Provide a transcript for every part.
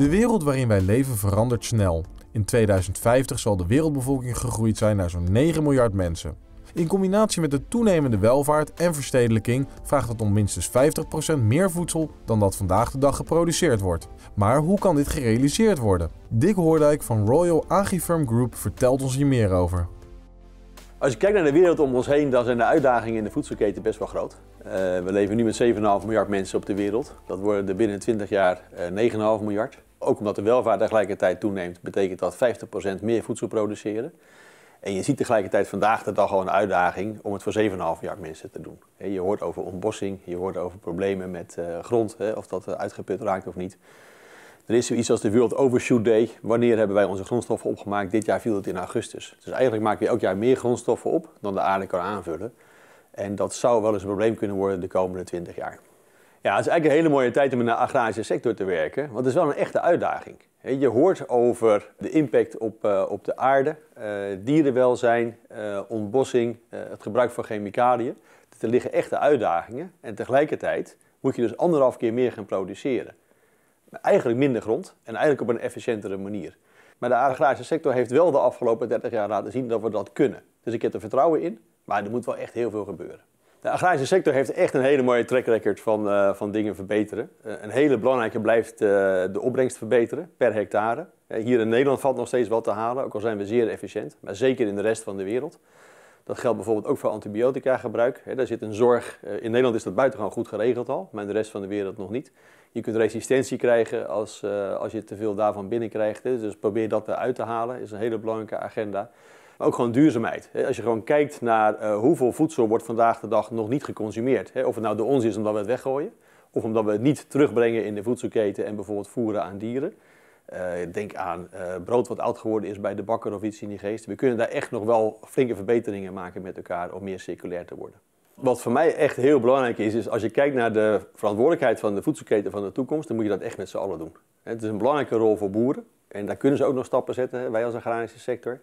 De wereld waarin wij leven verandert snel. In 2050 zal de wereldbevolking gegroeid zijn naar zo'n 9 miljard mensen. In combinatie met de toenemende welvaart en verstedelijking vraagt het om minstens 50% meer voedsel dan dat vandaag de dag geproduceerd wordt. Maar hoe kan dit gerealiseerd worden? Dick Hoordijk van Royal Firm Group vertelt ons hier meer over. Als je kijkt naar de wereld om ons heen, dan zijn de uitdagingen in de voedselketen best wel groot. Eh, we leven nu met 7,5 miljard mensen op de wereld. Dat worden er binnen 20 jaar 9,5 eh, miljard ook omdat de welvaart tegelijkertijd toeneemt, betekent dat 50% meer voedsel produceren. En je ziet tegelijkertijd vandaag de dag al een uitdaging om het voor 7,5 miljard mensen te doen. Je hoort over ontbossing, je hoort over problemen met eh, grond, of dat uitgeput raakt of niet. Er is zoiets als de World Overshoot Day. Wanneer hebben wij onze grondstoffen opgemaakt? Dit jaar viel het in augustus. Dus eigenlijk maken we elk jaar meer grondstoffen op dan de aarde kan aanvullen. En dat zou wel eens een probleem kunnen worden de komende 20 jaar. Ja, het is eigenlijk een hele mooie tijd om in de agrarische sector te werken, want het is wel een echte uitdaging. Je hoort over de impact op, eh, op de aarde, eh, dierenwelzijn, eh, ontbossing, het gebruik van chemicaliën. Er liggen echte uitdagingen en tegelijkertijd moet je dus anderhalf keer meer gaan produceren. eigenlijk minder grond en eigenlijk op een efficiëntere manier. Maar de agrarische sector heeft wel de afgelopen 30 jaar laten zien dat we dat kunnen. Dus ik heb er vertrouwen in, maar er moet wel echt heel veel gebeuren. De agrarische sector heeft echt een hele mooie track record van, eh, van dingen verbeteren. Eh, een hele belangrijke blijft eh, de opbrengst verbeteren per hectare. hier in Nederland valt nog steeds wat te halen, ook al zijn we zeer efficiënt. Maar zeker in de rest van de wereld. Dat geldt bijvoorbeeld ook voor antibiotica gebruik. daar zit een zorg. in Nederland is dat buitengewoon goed geregeld al, maar in de rest van de wereld nog niet. Je kunt resistentie krijgen als, als je te veel daarvan binnenkrijgt. Dus probeer dat eruit te halen, is een hele belangrijke agenda maar ook gewoon duurzaamheid. Als je gewoon kijkt naar eh, hoeveel voedsel wordt vandaag de dag nog niet geconsumeerd. Of het nou door ons is omdat we het weggooien, of omdat we het niet terugbrengen in de voedselketen en bijvoorbeeld voeren aan dieren. Eh, denk aan eh, brood wat oud geworden is bij de bakker of iets in die geest. We kunnen daar echt nog wel flinke verbeteringen maken met elkaar om meer circulair te worden. Wat voor mij echt heel belangrijk is, is als je kijkt naar de verantwoordelijkheid van de voedselketen van de toekomst, dan moet je dat echt met z'n allen doen. Het is een belangrijke rol voor boeren en daar kunnen ze ook nog stappen zetten, wij als agrarische sector.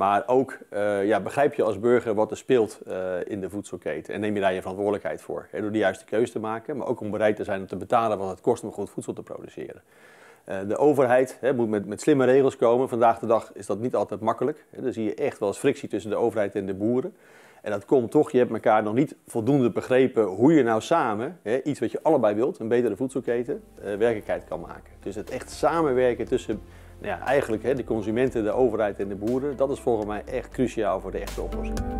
Maar ook eh, ja, begrijp je als burger wat er speelt eh, in de voedselketen en neem je daar je verantwoordelijkheid voor. Hè, door de juiste keuze te maken, maar ook om bereid te zijn om te betalen wat het kost om goed voedsel te produceren. Eh, de overheid hè, moet met, met, slimme regels komen. Vandaag de dag is dat niet altijd makkelijk. Hè. Dan zie je echt wel eens frictie tussen de overheid en de boeren. En dat komt toch, je hebt elkaar nog niet voldoende begrepen hoe je nou samen hè, iets wat je allebei wilt, een betere voedselketen, werkelijkheid kan maken. Dus het echt samenwerken tussen ja, eigenlijk hè, de consumenten, de overheid en de boeren, dat is volgens mij echt cruciaal voor de echte oplossing.